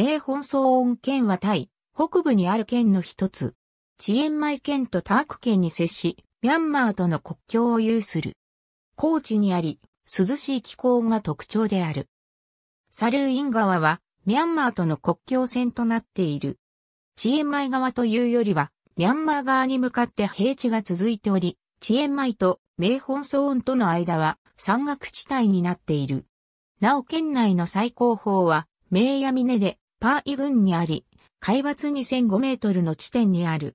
名本草温県はタイ、北部にある県の一つ。チエンマイ県とターク県に接し、ミャンマーとの国境を有する。高地にあり、涼しい気候が特徴である。サルーイン川は、ミャンマーとの国境線となっている。チエンマイ側というよりは、ミャンマー側に向かって平地が続いており、チエンマイと名本草温との間は山岳地帯になっている。なお県内の最高峰は、名や峰で、パーイ郡にあり、海抜2005メートルの地点にある。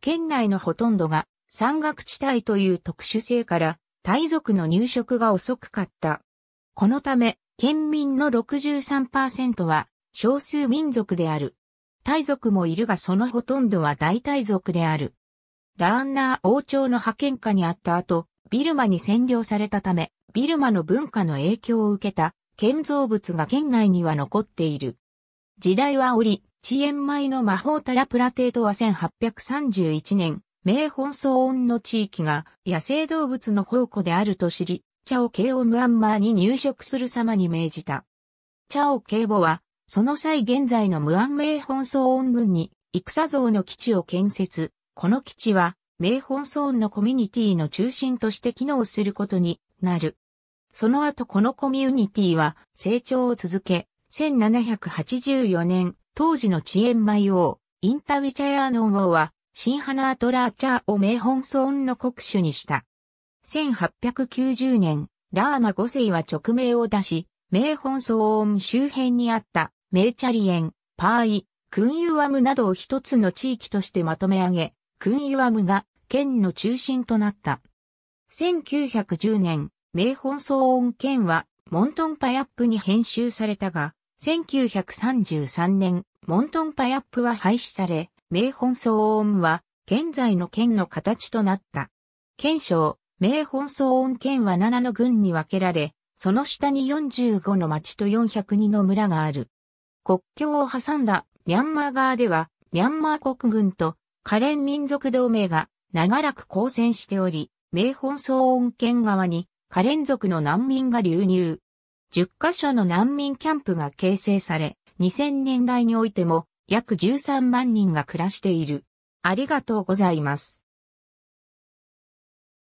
県内のほとんどが山岳地帯という特殊性から、大族の入植が遅くかった。このため、県民の63%は少数民族である。大族もいるがそのほとんどは大大族である。ラーンナー王朝の派遣下にあった後、ビルマに占領されたため、ビルマの文化の影響を受けた建造物が県内には残っている。時代は折、遅延米の魔法タラプラテートは1831年、名本草音の地域が野生動物の宝庫であると知り、チャオケイをムアンマーに入植する様に命じた。チャオケイボは、その際現在のムアン名本草音群に、戦像の基地を建設。この基地は、名本草音のコミュニティの中心として機能することになる。その後このコミュニティは成長を続け、1784年、当時の遅延米王、インタウィチャヤーノン王は、新花アトラーチャーを名本騒音の国主にした。1890年、ラーマ5世は直名を出し、名本騒音周辺にあった、メーチャリエン、パーイ、クンユアムなどを一つの地域としてまとめ上げ、クンユアムが県の中心となった。1910年、名本騒音県は、モントンパヤップに編集されたが、1933年、モントンパヤップは廃止され、名本草音は現在の県の形となった。県省、名本草音県は7の郡に分けられ、その下に45の町と402の村がある。国境を挟んだミャンマー側では、ミャンマー国軍とカレン民族同盟が長らく交戦しており、名本草音県側にカレン族の難民が流入。10カ所の難民キャンプが形成され、2000年代においても約13万人が暮らしている。ありがとうございます。